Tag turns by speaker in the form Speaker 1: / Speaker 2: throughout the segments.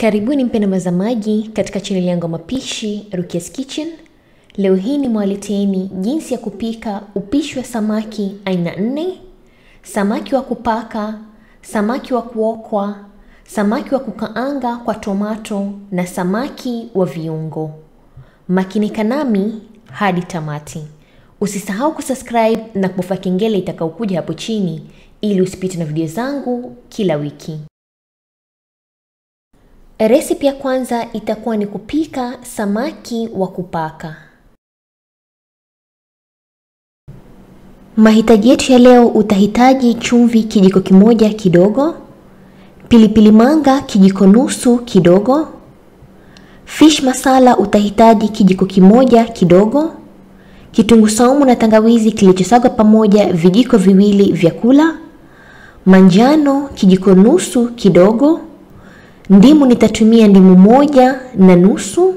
Speaker 1: Karibuni mpenda mazamaji katika chaneli yangu ya mapishi Rukia's Kitchen. Leo hii nimewaleteni jinsi ya kupika upishi wa samaki aina nne, samaki wa kupaka, samaki wa kuokwa, samaki wa kukaanga kwa tomato na samaki wa viungo. Makinika nami hadi tamati. Usisahau kusubscribe na kubofa kengele itakayokuja hapo chini ili usipite na video zangu kila wiki. Resipi ya kwanza itakuwa ni kupika samaki wa kupaka.
Speaker 2: Mahitaji yetu ya leo, utahitaji chumvi kijiko kimoja kidogo, pilipili manga kijiko
Speaker 1: nusu kidogo, fish masala utahitaji kijiko kimoja kidogo, kitunguu saumu na tangawizi kilichosagwa pamoja vijiko viwili vya kula, manjano kijiko nusu kidogo Ndimu nitatumia ndimu moja na nusu,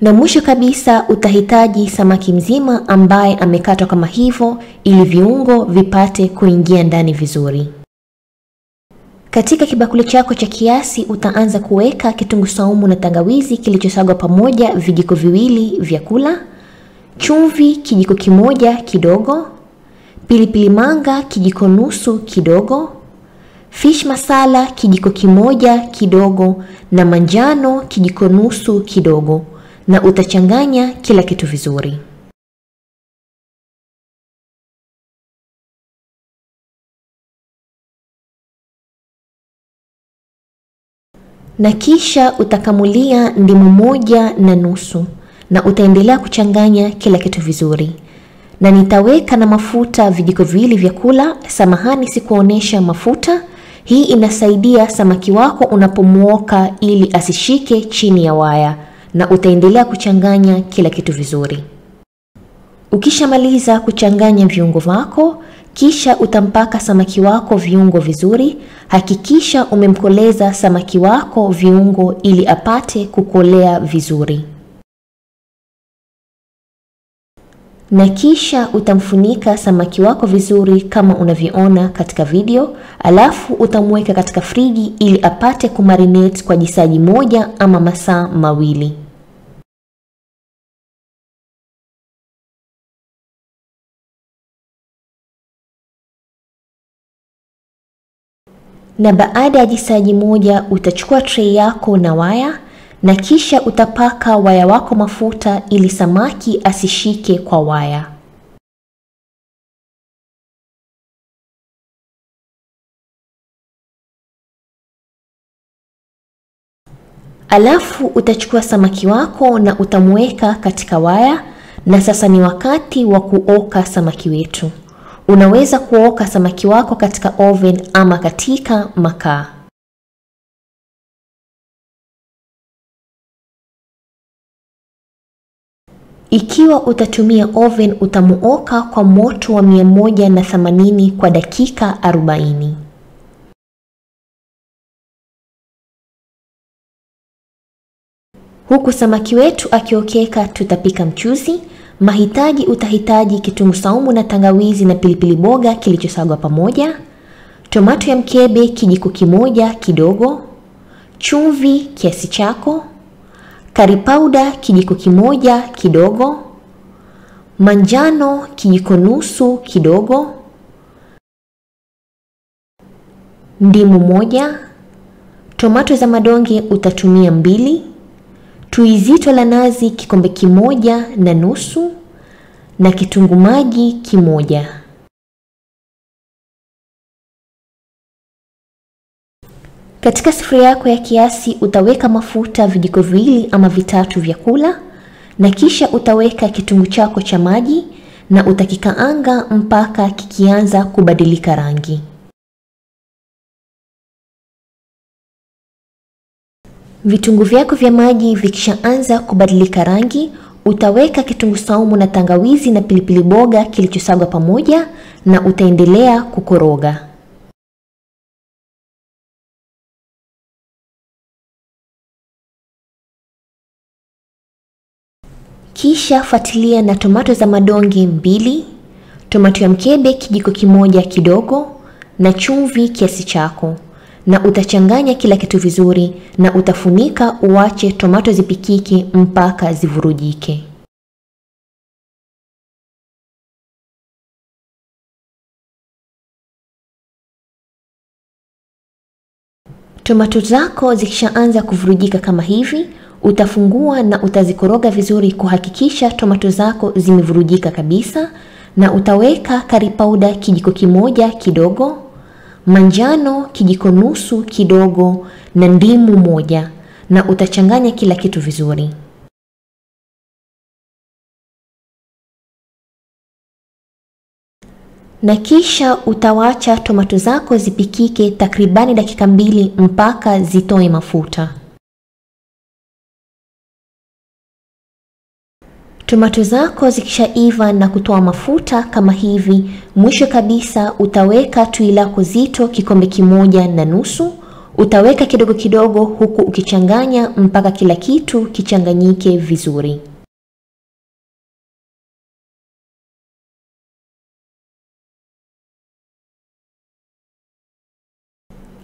Speaker 1: na mwisho kabisa utahitaji samaki mzima ambaye amekatwa kama hivyo, ili viungo vipate kuingia ndani vizuri. Katika kibakuli chako cha kiasi utaanza kuweka kitungu saumu na tangawizi kilichosagwa pamoja vijiko viwili vya kula, chumvi kijiko kimoja kidogo, pilipili manga kijiko nusu kidogo, fish masala kijiko kimoja
Speaker 2: kidogo na manjano kijiko nusu kidogo na utachanganya kila kitu vizuri. Na kisha utakamulia ndimu moja na nusu na
Speaker 1: utaendelea kuchanganya kila kitu vizuri na nitaweka na mafuta vijiko viwili vya kula. Samahani sikuonyesha mafuta hii inasaidia samaki wako unapomuoka ili asishike chini ya waya na utaendelea kuchanganya kila kitu vizuri. Ukishamaliza kuchanganya viungo vyako, kisha utampaka samaki wako viungo vizuri. Hakikisha umemkoleza samaki wako viungo ili apate kukolea vizuri. na kisha utamfunika samaki wako vizuri kama unavyoona katika video, alafu utamweka katika friji ili apate
Speaker 2: kumarinate kwa jisaji moja ama masaa mawili. na baada ya jisaji moja
Speaker 1: utachukua trei yako na waya na kisha utapaka waya wako mafuta ili
Speaker 2: samaki asishike kwa waya. Alafu utachukua samaki wako na utamweka katika
Speaker 1: waya, na sasa ni wakati wa kuoka samaki wetu. Unaweza
Speaker 2: kuoka samaki wako katika oven ama katika makaa. Ikiwa utatumia oven utamuoka kwa moto wa 180 kwa dakika 40. Huku samaki wetu akiokeka, tutapika
Speaker 1: mchuzi. Mahitaji: utahitaji kitunguu saumu na tangawizi na pilipili boga kilichosagwa pamoja, tomato ya mkebe kijiko kimoja kidogo, chumvi kiasi chako curry powder kijiko kimoja kidogo, manjano kijiko nusu kidogo, ndimu moja, tomato za madonge utatumia mbili, tui zito la nazi kikombe kimoja
Speaker 2: na nusu na kitungu maji kimoja. Katika sufuria yako ya kiasi utaweka mafuta vijiko viwili ama vitatu vya kula na kisha utaweka kitungu chako cha maji na utakikaanga mpaka kikianza kubadilika rangi. vitungu vyako vya maji vikishaanza kubadilika rangi, utaweka kitungu saumu na tangawizi na pilipili boga kilichosagwa pamoja na utaendelea kukoroga. Kisha fuatilia na tomato za madonge mbili, tomato ya mkebe kijiko kimoja
Speaker 1: kidogo na chumvi kiasi chako, na utachanganya kila kitu
Speaker 2: vizuri na utafunika uache tomato zipikike mpaka zivurujike. Tomato zako zikishaanza kuvurujika kama hivi, Utafungua na utazikoroga vizuri kuhakikisha
Speaker 1: tomato zako zimevurujika kabisa, na utaweka kari powder kijiko kimoja kidogo, manjano kijiko nusu kidogo, na
Speaker 2: ndimu moja, na utachanganya kila kitu vizuri. na kisha utawacha tomato zako zipikike takribani dakika mbili mpaka zitoe mafuta. Tomato zako zikishaiva na kutoa mafuta kama hivi, mwisho kabisa
Speaker 1: utaweka tui lako zito kikombe kimoja na nusu. Utaweka kidogo kidogo,
Speaker 2: huku ukichanganya mpaka kila kitu kichanganyike vizuri.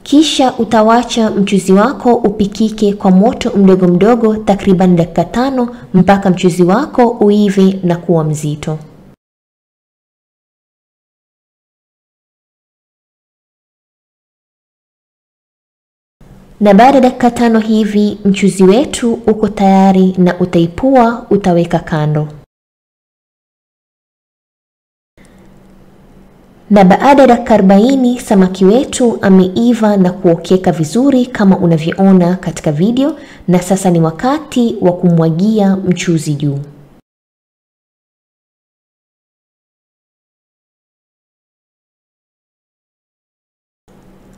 Speaker 2: Kisha utawacha mchuzi wako
Speaker 1: upikike kwa moto mdogo mdogo takriban dakika tano mpaka mchuzi wako
Speaker 2: uive na kuwa mzito. Na baada ya dakika tano hivi mchuzi wetu uko tayari na utaipua, utaweka
Speaker 1: kando. na baada ya dakika 40 samaki wetu ameiva na kuokeka vizuri kama unavyoona
Speaker 2: katika video, na sasa ni wakati wa kumwagia mchuzi juu.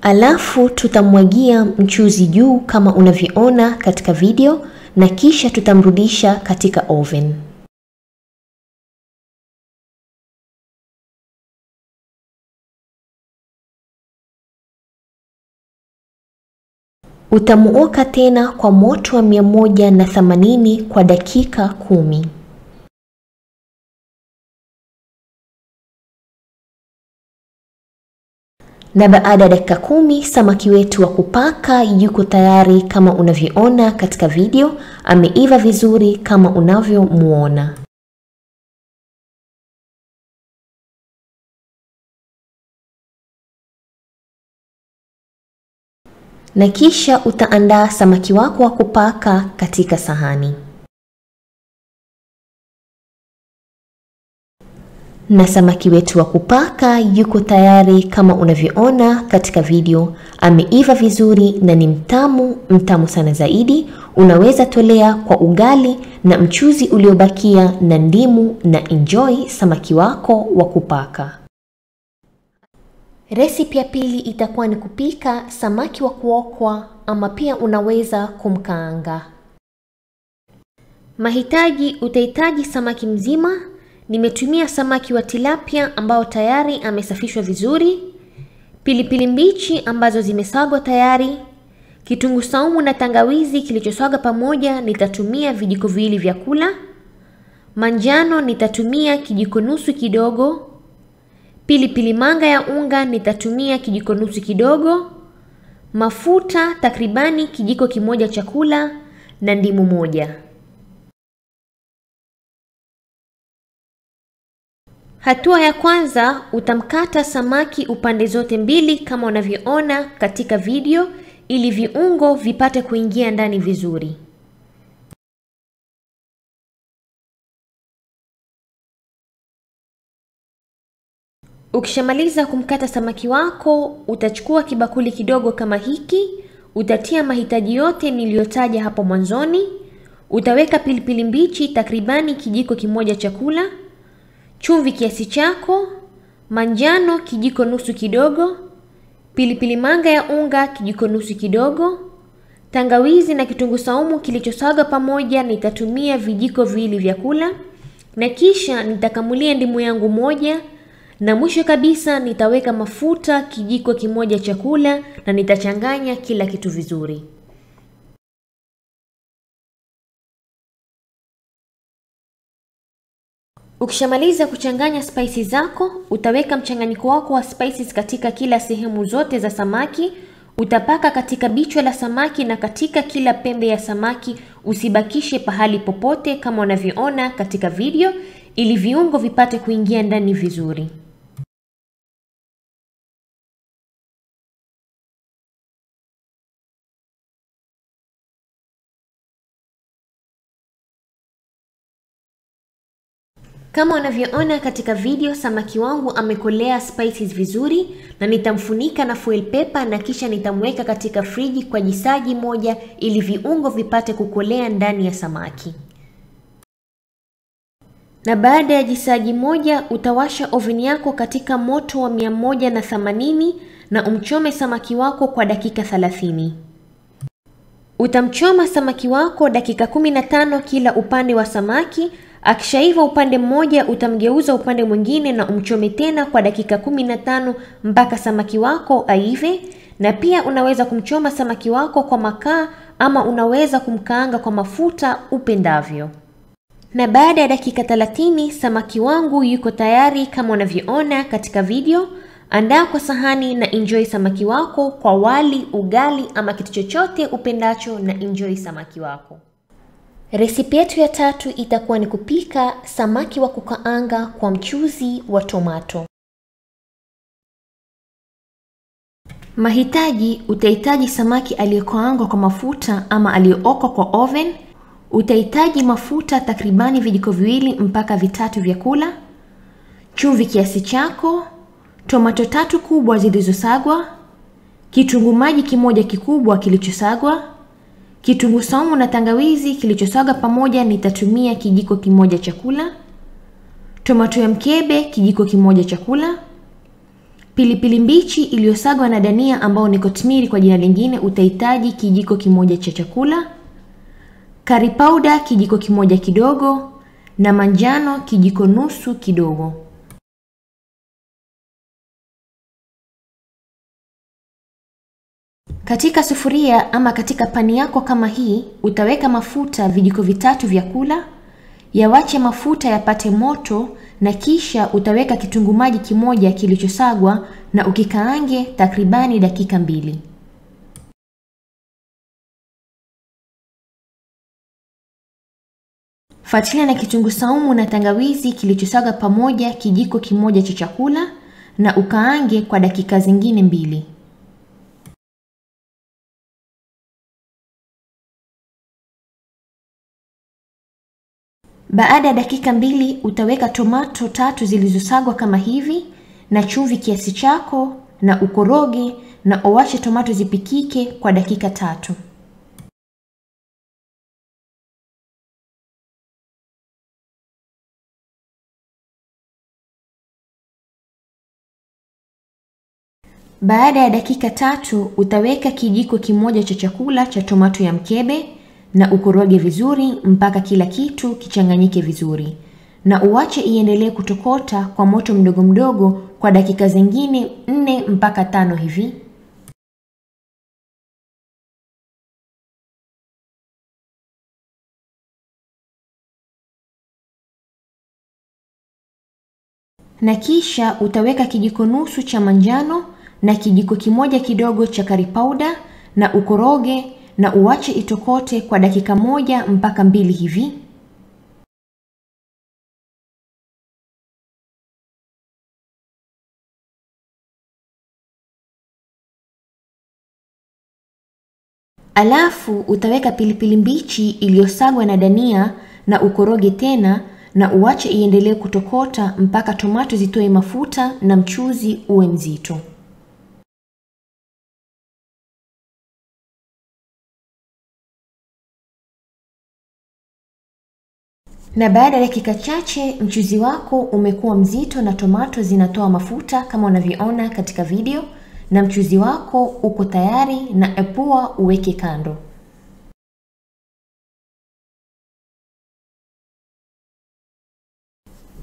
Speaker 2: Alafu tutamwagia mchuzi juu kama unavyoona katika video na kisha tutamrudisha katika oven. Utamuoka tena kwa moto wa mia moja na themanini kwa dakika kumi. Na baada ya dakika kumi samaki wetu wa kupaka yuko tayari kama unavyoona katika video, ameiva vizuri kama unavyomuona. na kisha utaandaa samaki wako wa kupaka katika sahani. Na samaki wetu wa kupaka yuko
Speaker 1: tayari kama unavyoona katika video. Ameiva vizuri na ni mtamu, mtamu sana zaidi. Unaweza tolea kwa ugali na mchuzi uliobakia na ndimu na enjoy samaki wako wa kupaka. Resipi ya pili itakuwa ni kupika samaki wa kuokwa ama pia unaweza kumkaanga. Mahitaji: utahitaji samaki mzima. Nimetumia samaki wa tilapia ambao tayari amesafishwa vizuri, pilipili mbichi ambazo zimesagwa tayari, kitungu saumu na tangawizi kilichosagwa pamoja. Nitatumia vijiko viwili vya kula. Manjano nitatumia kijiko nusu kidogo Pilipili manga ya unga nitatumia kijiko nusu kidogo, mafuta takribani kijiko kimoja chakula na ndimu moja. Hatua ya kwanza utamkata samaki upande zote mbili kama unavyoona katika video ili viungo vipate
Speaker 2: kuingia ndani vizuri. ukishamaliza
Speaker 1: kumkata samaki wako utachukua kibakuli kidogo kama hiki utatia mahitaji yote niliyotaja hapo mwanzoni utaweka pilipili mbichi takribani kijiko kimoja chakula chumvi kiasi chako manjano kijiko nusu kidogo pilipili manga ya unga kijiko nusu kidogo tangawizi na kitunguu saumu kilichosagwa pamoja nitatumia vijiko viwili vya kula na kisha nitakamulia ndimu yangu moja na mwisho kabisa nitaweka mafuta kijiko kimoja chakula na nitachanganya kila kitu vizuri.
Speaker 2: Ukishamaliza kuchanganya spices zako, utaweka mchanganyiko wako wa
Speaker 1: spices katika kila sehemu zote za samaki. Utapaka katika bichwa la samaki na katika kila pembe ya samaki, usibakishe pahali popote kama unavyoona katika
Speaker 2: video, ili viungo vipate kuingia ndani vizuri. Kama unavyoona katika video, samaki wangu amekolea spices
Speaker 1: vizuri na nitamfunika na foil paper na kisha nitamweka katika friji kwa jisaji moja ili viungo vipate kukolea ndani ya samaki. Na baada ya jisaji moja utawasha oveni yako katika moto wa 180 na umchome samaki wako kwa dakika 30. Utamchoma samaki wako dakika 15 kila upande wa samaki Akishaiva upande mmoja utamgeuza upande mwingine na umchome tena kwa dakika kumi na tano mpaka samaki wako aive, na pia unaweza kumchoma samaki wako kwa makaa ama unaweza kumkaanga kwa mafuta upendavyo. Na baada ya dakika 30 samaki wangu yuko tayari kama unavyoona katika video. Andaa kwa sahani na enjoy samaki wako kwa wali, ugali ama kitu chochote upendacho na enjoy samaki wako. Resipi yetu ya tatu itakuwa ni kupika samaki wa kukaanga kwa mchuzi wa tomato.
Speaker 2: Mahitaji: utahitaji samaki aliyekaangwa kwa
Speaker 1: mafuta ama aliyookwa kwa oven. Utahitaji mafuta takribani vijiko viwili mpaka vitatu vya kula, chumvi kiasi chako, tomato tatu kubwa zilizosagwa, kitunguu maji kimoja kikubwa kilichosagwa Kitunguu saumu na tangawizi kilichosagwa pamoja nitatumia kijiko kimoja chakula. Tomato ya mkebe kijiko kimoja chakula. Pilipili mbichi iliyosagwa na dania ambao ni kotmiri kwa jina lingine utahitaji kijiko kimoja cha chakula. Kari powder kijiko kimoja kidogo na
Speaker 2: manjano kijiko nusu kidogo. Katika sufuria ama katika
Speaker 1: pani yako kama hii, utaweka mafuta vijiko vitatu vya kula, yawache mafuta yapate moto na kisha utaweka kitunguu maji kimoja kilichosagwa
Speaker 2: na ukikaange takribani dakika mbili. Fuatilia na kitunguu saumu na tangawizi kilichosagwa pamoja kijiko kimoja cha chakula na ukaange kwa dakika zingine mbili. Baada ya dakika mbili utaweka tomato tatu zilizosagwa kama hivi na chumvi kiasi chako na ukoroge na uwashe tomato zipikike kwa dakika tatu. Baada ya dakika tatu utaweka kijiko kimoja cha chakula cha
Speaker 1: tomato ya mkebe na ukoroge vizuri mpaka kila kitu kichanganyike vizuri na uwache iendelee kutokota kwa moto mdogo mdogo kwa dakika zingine
Speaker 2: nne mpaka tano hivi. Na kisha utaweka kijiko nusu cha
Speaker 1: manjano na kijiko kimoja kidogo cha curry powder na ukoroge na
Speaker 2: uache itokote kwa dakika moja mpaka mbili hivi. Alafu utaweka pilipili mbichi iliyosagwa na dania na ukoroge tena na uache iendelee kutokota mpaka tomato zitoe mafuta na mchuzi uwe mzito. Na baada ya dakika chache mchuzi wako umekuwa mzito na tomato zinatoa mafuta kama unavyoona katika video na mchuzi wako uko tayari na epua uweke kando.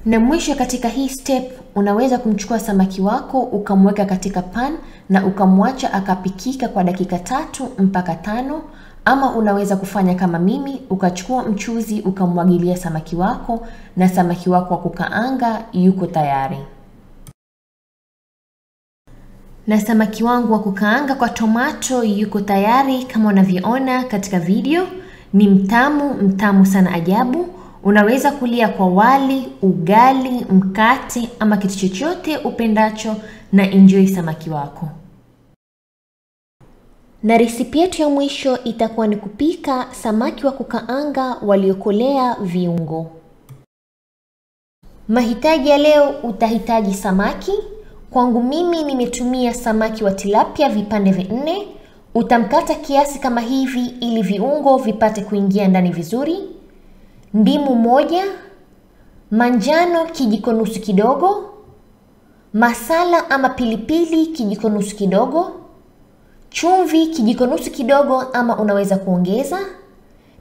Speaker 2: Na mwisho katika hii step unaweza kumchukua samaki wako ukamweka
Speaker 1: katika pan na ukamwacha akapikika kwa dakika tatu mpaka tano ama unaweza kufanya kama mimi ukachukua mchuzi ukamwagilia samaki wako na samaki wako wa kukaanga yuko tayari na samaki wangu wa kukaanga kwa tomato yuko tayari kama unavyoona katika video ni mtamu mtamu sana ajabu unaweza kulia kwa wali ugali mkate ama kitu chochote upendacho na enjoy samaki wako na resipi yetu ya mwisho itakuwa ni kupika samaki wa kukaanga waliokolea viungo. Mahitaji ya leo utahitaji samaki. Kwangu mimi nimetumia samaki wa tilapia vipande vinne. Utamkata kiasi kama hivi ili viungo vipate kuingia ndani vizuri. Ndimu moja, manjano kijiko nusu kidogo, masala ama pilipili kijiko nusu kidogo, chumvi kijiko nusu kidogo ama unaweza kuongeza,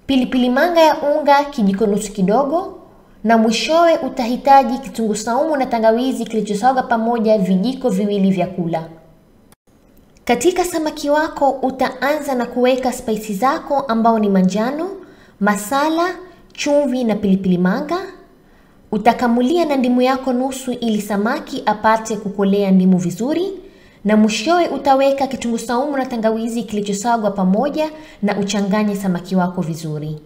Speaker 1: pilipili manga ya unga kijiko nusu kidogo, na mwishowe utahitaji kitunguu saumu na tangawizi kilichosaga pamoja vijiko viwili vya kula. Katika samaki wako utaanza na kuweka spice zako ambao ni manjano, masala, chumvi na pilipili manga. Utakamulia na ndimu yako nusu ili samaki apate kukolea ndimu vizuri na mwishowe utaweka kitunguu saumu na tangawizi kilichosagwa pamoja na
Speaker 2: uchanganye samaki wako vizuri.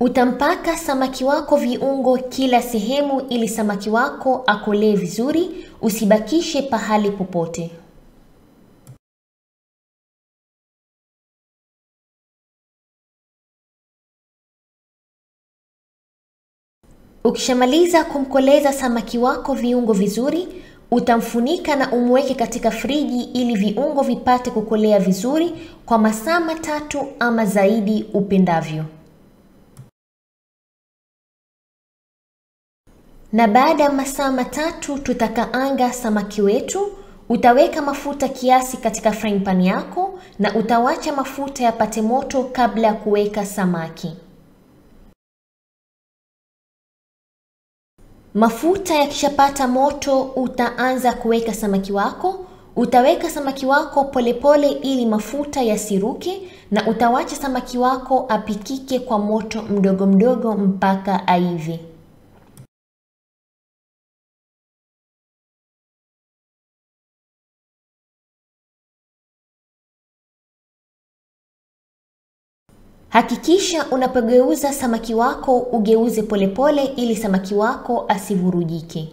Speaker 2: Utampaka samaki wako viungo kila sehemu ili samaki wako akolee vizuri, usibakishe pahali popote. ukishamaliza kumkoleza samaki wako viungo vizuri utamfunika na umweke katika friji
Speaker 1: ili viungo vipate kukolea vizuri kwa masaa matatu ama zaidi
Speaker 2: upendavyo na baada ya masaa matatu tutakaanga samaki wetu utaweka mafuta
Speaker 1: kiasi katika frying pan yako na utawacha mafuta yapate moto kabla ya kuweka
Speaker 2: samaki Mafuta yakishapata moto, utaanza kuweka samaki wako. Utaweka
Speaker 1: samaki wako polepole pole ili mafuta yasiruke, na utawacha samaki wako
Speaker 2: apikike kwa moto mdogo mdogo mpaka aive. Hakikisha unapogeuza samaki wako ugeuze polepole pole ili samaki wako asivurujike.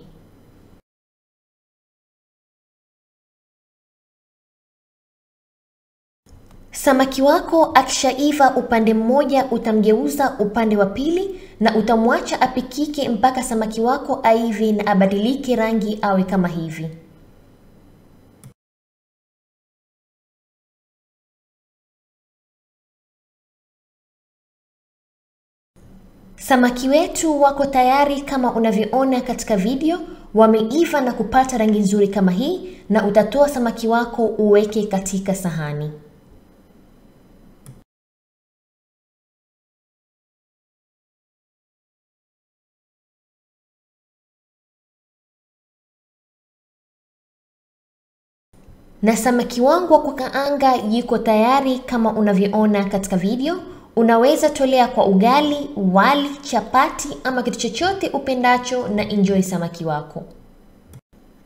Speaker 2: Samaki wako akishaiva upande
Speaker 1: mmoja utamgeuza upande wa pili na utamwacha apikike mpaka samaki wako
Speaker 2: aive na abadilike rangi awe kama hivi. Samaki wetu wako tayari kama unavyoona
Speaker 1: katika video, wameiva na kupata rangi nzuri kama hii na utatoa samaki wako
Speaker 2: uweke katika sahani. Na samaki wangu wa kukaanga yuko tayari kama unavyoona katika video.
Speaker 1: Unaweza tolea kwa ugali, wali, chapati ama kitu chochote upendacho na enjoy samaki wako.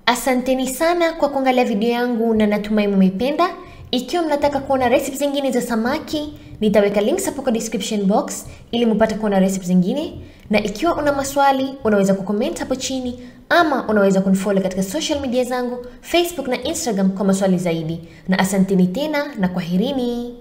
Speaker 1: Asanteni sana kwa kuangalia video yangu na natumai mmeipenda. Ikiwa mnataka kuona recipe zingine za samaki, nitaweka links hapo kwa description box ili mpate kuona recipe zingine, na ikiwa una maswali unaweza kucomment hapo chini ama unaweza kunifollow katika social media zangu Facebook na Instagram kwa maswali zaidi. Na asanteni tena na kwaherini.